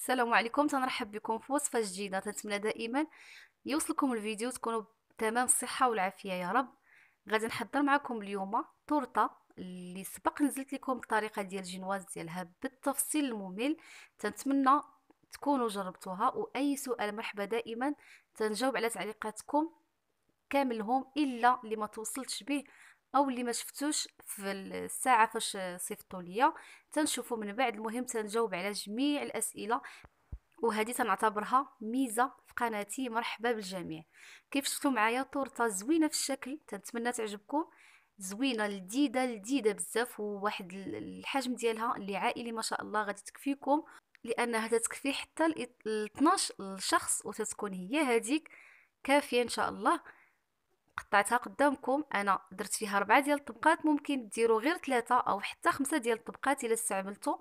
السلام عليكم تنرحب بكم في وصفه جديده تنتمنى دائما يوصلكم الفيديو تكونوا تمام الصحه والعافيه يا رب غادي نحضر معكم اليوم تورته اللي سبق نزلت لكم الطريقه ديال الجينواز ديالها بالتفصيل الممل تنتمنى تكونوا جربتوها واي سؤال مرحبا دائما تنجاوب على تعليقاتكم كاملهم الا اللي ما توصلتش به او اللي ما شفتوش في الساعه فاش صيفطوا ليا تنشوفوا من بعد المهم تنجاوب على جميع الاسئله وهذه تنعتبرها ميزه في قناتي مرحبا بالجميع كيف شفتوا معايا تورته زوينه في الشكل تنتمنى تعجبكم زوينه لذيذه لذيذه بزاف وواحد الحجم ديالها اللي عائلي ما شاء الله غادي تكفيكم لانها تتكفي حتى ل 12 شخص وتتكون هي هذيك كافيه ان شاء الله قطعتها قدامكم انا درت فيها ربعة ديال الطبقات ممكن ديروا غير ثلاثة او حتى خمسة ديال الطبقات الا استعملتوا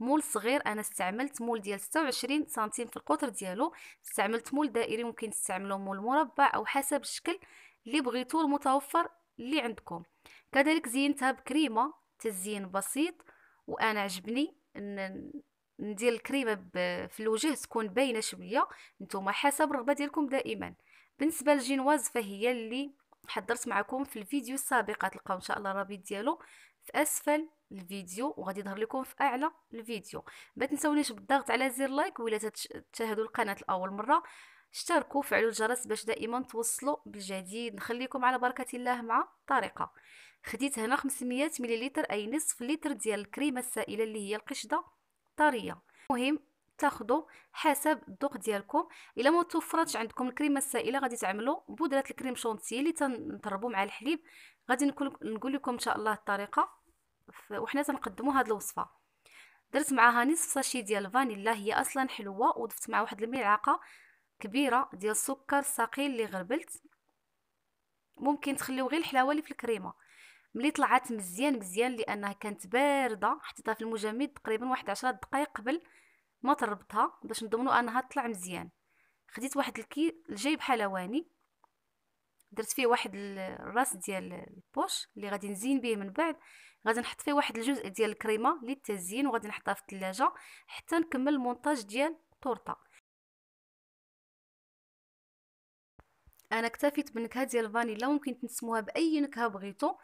مول صغير انا استعملت مول ديال 26 سنتيم في القطر ديالو استعملت مول دائري ممكن تستعملوا مول مربع او حسب الشكل اللي بغيتوا المتوفر اللي عندكم كذلك زينتها بكريمه تزيين بسيط وانا عجبني ندير الكريمه في الوجه تكون باينه شويه نتوما حسب الرغبه ديالكم دائما بالنسبه للجينواز فهي اللي حضرت معكم في الفيديو السابق تلقاو ان شاء الله الرابط ديالو في اسفل الفيديو وغادي يظهر لكم في اعلى الفيديو ما تنساونيش بالضغط على زر لايك ولا تشاهدوا القناه لاول مره اشتركوا فعلوا الجرس باش دائما توصلوا بالجديد نخليكم على بركه الله مع طريقه خديت هنا 500 مليلتر اي نصف لتر ديال الكريمه السائله اللي هي القشده طريه مهم تاخذوا حسب الذوق ديالكم الا ما توفرتش عندكم الكريمه السائله غادي تعملوا بودره الكريم شونتيي اللي تنضربوا مع الحليب غادي نقول لكم ان شاء الله الطريقه وحنا تنقدموا هذه الوصفه درت معاها نصف ساشي ديال الفانيلا هي اصلا حلوه وضفت معها واحد الملعقه كبيره ديال السكر الثقيل اللي غربلت ممكن تخليو غير الحلاوه اللي في الكريمه ملي طلعت مزيان مزيان لانها كانت بارده حطيتها في المجمد تقريبا واحد عشرة دقائق قبل ما تربطها باش نضمنو انها تطلع مزيان خديت واحد الكي الجاي حلواني درت فيه واحد الراس ديال البوش اللي غادي نزين به من بعد غادي نحط فيه واحد الجزء ديال الكريمه للتزيين وغادي نحطها في الثلاجه حتى نكمل المونتاج ديال التورته انا اكتفيت بالنكهه ديال الفانيلا ممكن تنسموها باي نكهه بغيتو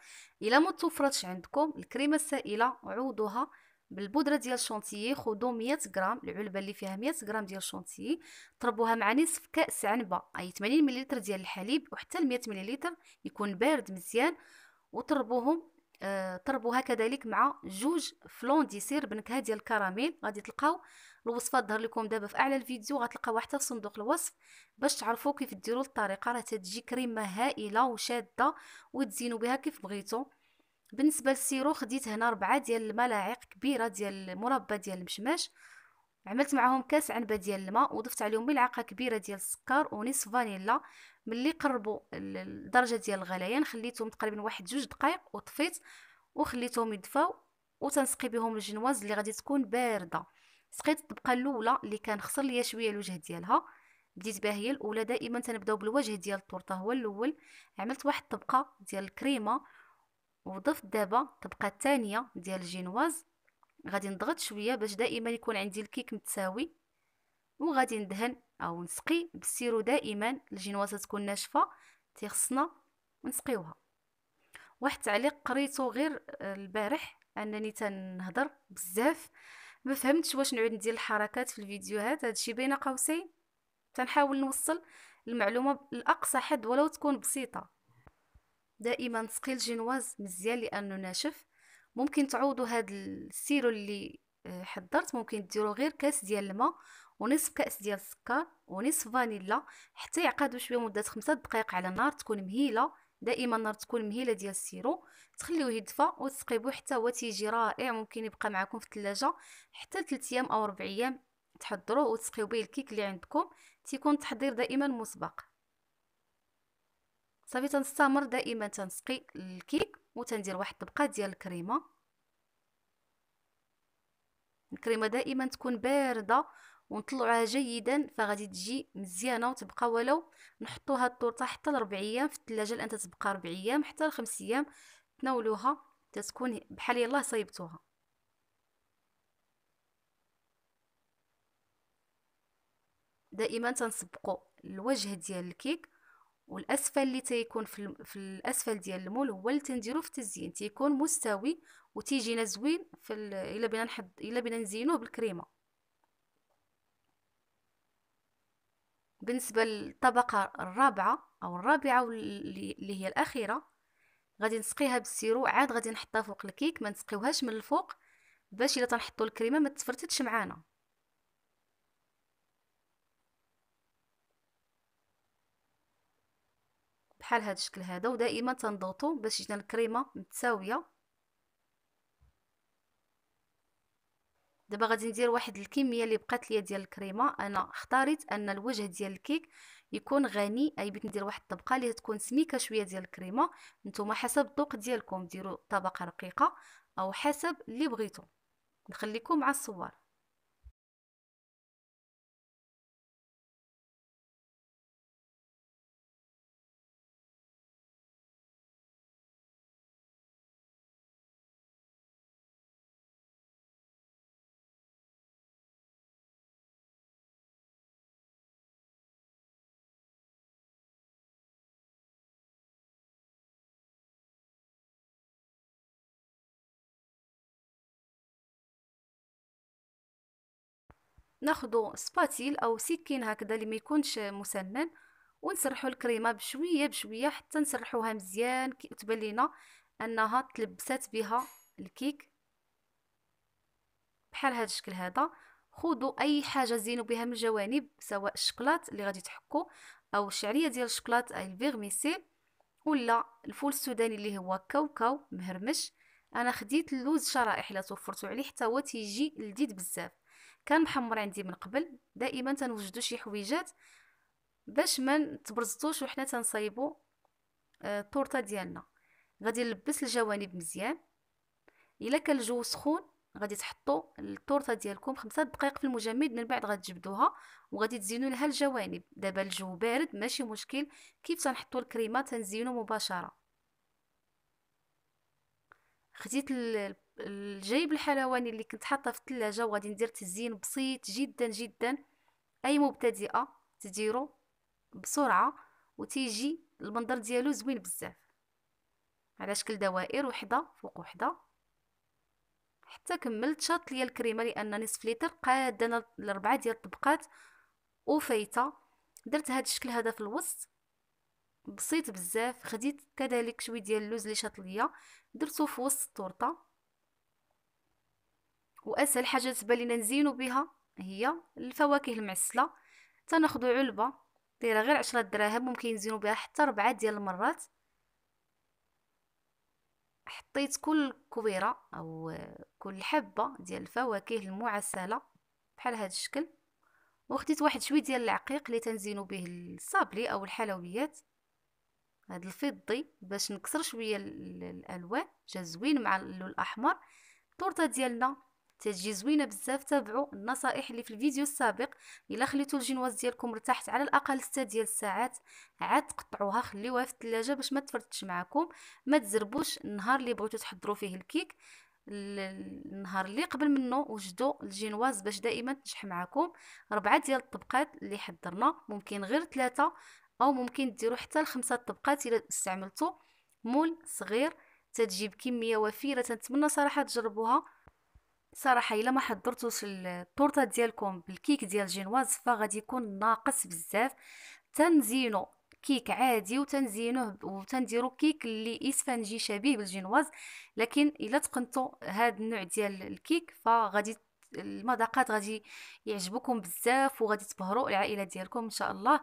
الا ما توفرتش عندكم الكريمه السائله عوضوها بالبودره ديال الشونتيي خذوا 100 غرام العلبه اللي فيها 100 غرام ديال الشونتيي طربوها مع نصف كاس عنبه اي 80 مليلتر ديال الحليب وحتى 100 مليلتر يكون بارد مزيان وطربوهم آه طربوها كذلك مع جوج فلون ديسير بنكهه ديال الكراميل غادي تلقاو الوصفه ظهر لكم دابا في اعلى الفيديو غتلقاو حتى في صندوق الوصف باش تعرفوا كيف ديروا الطريقه راه تتجي كريمه هائله وشاده وتزينوا بها كيف بغيتو بالنسبه للسيرو خديت هنا ربعة ديال الملاعق كبيره ديال المربى ديال المشماش عملت معاهم كاس عنبه ديال الماء وضفت عليهم ملعقه كبيره ديال السكر ونصف فانيلا ملي قربوا الدرجه ديال الغليان خليتهم تقريبا واحد جوج دقائق وطفيت وخليتهم يدفاو وتنسقي بهم الجنواز اللي غادي تكون بارده سقيت الطبقه الاولى اللي كان خسر ليا شويه الوجه ديالها بديت بها هي الاولى دائما تنبداو بالوجه ديال التورته هو الاول عملت واحد الطبقه ديال الكريمه وضفت دابا الطبقه الثانيه ديال الجينواز غادي نضغط شويه باش دائما يكون عندي الكيك متساوي وغادي ندهن او نسقي بالسيرو دائما الجينواز تكون ناشفه تيخصنا نسقيوها واحد التعليق قريته غير آه، البارح انني تنهضر بزاف ما فهمتش واش نعود ندير الحركات في الفيديوهات هادشي بين قوسين تنحاول نوصل المعلومه لاقصى حد ولو تكون بسيطه دائما سقي الجينواز مزيان لانه ناشف ممكن تعوضوا هاد السيرو اللي آه، حضرت ممكن ديروا غير كاس ديال الماء ونصف كاس ديال السكر ونصف فانيلا حتى يعقدوا شويه مده خمسة دقائق على نار تكون مهيله دائما النار تكون مهيله ديال السيرو تخليوه يدفى وتسقيبوه حتى هو تيجي رائع ممكن يبقى معكم في الثلاجه حتى 3 ايام او 4 ايام تحضروه وتسقيو به الكيك اللي عندكم تيكون التحضير دائما مسبق صافي تنستمر دائما تنسقي الكيك وتندير واحد الطبقه ديال الكريمه الكريمه دائما تكون بارده ونطلعها جيدا فغادي تجي مزيانه وتبقى ولو هاد التورته حتى لربع ايام في الثلاجه لان تتبقى ربع ايام حتى لخمس ايام تناولوها تتكون بحال يلاه صايبتوها دائما تنسبقوا الوجه ديال الكيك والاسفل اللي تيكون في, في الاسفل ديال المول هو اللي تنديرو في التزيين تيكون مستوي وتيجينا زوين في الا بينا نحد الا بينا نزينوه بالكريمه بالنسبه للطبقه الرابعه او الرابعه اللي هي الاخيره غادي نسقيها بالسيرو عاد غادي نحطها فوق الكيك ما نسقيوهاش من الفوق باش الا تنحطوا الكريمه ما تفرتتش معانا بحال هذا الشكل هذا ودائما تنضغطوا باش يجينا الكريمه متساويه دابا غادي ندير واحد الكميه اللي بقات ليا ديال الكريمه انا اختاريت ان الوجه ديال الكيك يكون غني اي بغيت ندير واحد الطبقه اللي تكون سميكه شويه ديال الكريمه نتوما حسب الذوق ديالكم ديروا طبقه رقيقه او حسب اللي بغيتو نخليكم مع الصور ناخدو سباتيل او سكين هكذا اللي ما يكونش مسنن ونسرحوا الكريمه بشويه بشويه حتى نسرحوها مزيان كي تبان لينا انها تلبسات بها الكيك بحال هذا الشكل هذا خذوا اي حاجه زينوا بها من الجوانب سواء الشكلاط اللي غادي تحكوا او الشعريه ديال الشكلاط اي الفيغميسيل ولا الفول السوداني اللي هو كاوكاو مهرمش انا خديت اللوز شرائح لا توفرتو عليه حتى هو تيجي لذيذ بزاف كان محمر عندي من قبل دائما تنوجدو شي حويجات باش ما تبرزطوش وحنا تنصايبو آه، الطورطه ديالنا غادي نلبس الجوانب مزيان الا كان الجو سخون غادي تحطوا التورته ديالكم خمسة دقائق في المجمد من بعد غتجبدوها وغادي تزينوا لها الجوانب دابا الجو بارد ماشي مشكل كيف تنحطوا الكريمه تنزينو مباشره خديت الجيب الحلواني اللي كنت حاطه في الثلاجه وغادي ندير تزيين بسيط جدا جدا اي مبتدئه تديرو بسرعه وتيجي المنظر ديالو زوين بزاف على شكل دوائر وحده فوق وحده حتى كملت شاط ليا الكريمه لان نصف لتر قاده انا الاربعه ديال الطبقات وفايته درت هذا الشكل هذا في الوسط بسيط بزاف خديت كذلك شويه ديال اللوز اللي شاط ليا درتو في وسط التورته واسهل حاجه تبان لينا نزينو بها هي الفواكه المعسله تناخذوا علبه دايره غير عشرة دراهم ممكن نزينو بها حتى ربعة ديال المرات حطيت كل كويره او كل حبه ديال الفواكه المعسله بحال هذا الشكل وخديت واحد شويه ديال العقيق اللي تنزينو به الصابلي او الحلويات هذا الفضي باش نكسر شويه الالوان جا زوين مع اللون الاحمر التورته ديالنا تجي زوينه بزاف تابعوا النصائح اللي في الفيديو السابق الا خليتو الجينواز ديالكم ارتاحت على الاقل 6 ديال الساعات عاد تقطعوها خليوها في الثلاجه باش ما تفرتش معكم ما تزربوش النهار اللي بغيتو تحضروا فيه الكيك النهار اللي قبل منه وجدوا الجينواز باش دائما تنجح معكم ربعه ديال الطبقات اللي حضرنا ممكن غير ثلاثه او ممكن ديروا حتى الخمسه طبقات الا استعملتوا مول صغير تتجيب كميه وفيره تنتمنى صراحه تجربوها صراحه الا ما حضرتوش التورته ديالكم بالكيك ديال جينواز فغادي يكون ناقص بزاف تنزينو كيك عادي وتنزينوه وتنديرو كيك اللي اسفنجي شبيه بالجينواز لكن الا تقنتو هذا النوع ديال الكيك فغادي المذاقات غادي يعجبكم بزاف وغادي تبهروا العائله ديالكم ان شاء الله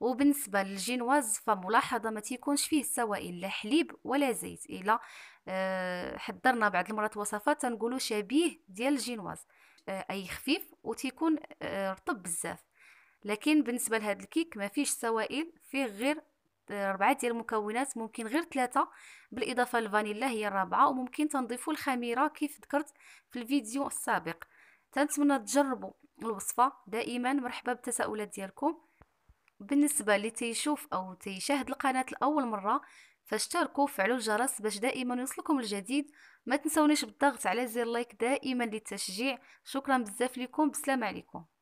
وبالنسبه للجينواز فملاحظه ما تيكونش فيه سوائل لا حليب ولا زيت الا آه، حضرنا بعد المرات وصفات تنقولوا شبيه ديال الجينواز آه، اي خفيف وتيكون آه، رطب بزاف لكن بالنسبه لهذا الكيك ما فيش سوائل فيه غير ربعه ديال المكونات ممكن غير ثلاثه بالاضافه للفانيلا هي الرابعه وممكن تنضيفوا الخميره كيف ذكرت في الفيديو السابق تنتمنى تجربوا الوصفه دائما مرحبا بالتساؤلات ديالكم بالنسبه اللي تيشوف او تيشاهد القناه لاول مره فاشتركوا وفعلوا الجرس باش دائما يوصلكم الجديد ما تنسونيش بالضغط على زر لايك دائما للتشجيع شكرا بزاف لكم بسلام عليكم